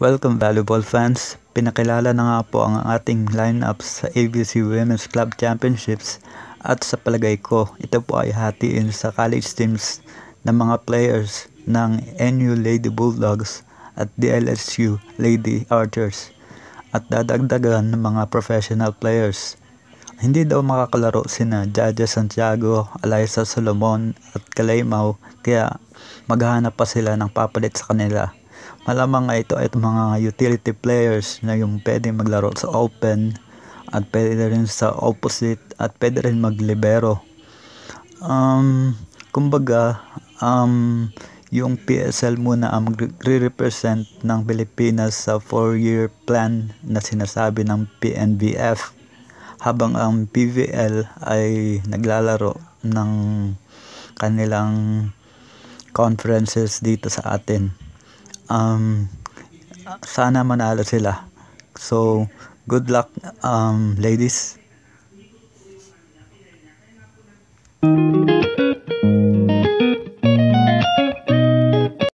Welcome valuable fans! Pinakilala na nga po ang ating lineup sa ABC Women's Club Championships at sa palagay ko ito po ay hatiin sa college teams ng mga players ng NU Lady Bulldogs at DLSU Lady Archers at dadagdagan ng mga professional players. Hindi daw makakalaro sina Jaja Santiago, Alisa Solomon at Kalaymau kaya maghahanap pa sila ng papalit sa kanila. Malamang ay ito ay mga utility players na yung pwede maglaro sa open at pwede rin sa opposite at pwede rin maglibero. Um, kumbaga, um, yung PSL muna ang magre-represent ng Pilipinas sa 4-year plan na sinasabi ng PNBF habang ang PVL ay naglalaro ng kanilang conferences dito sa atin um, sana manalo sila. So, good luck um, ladies.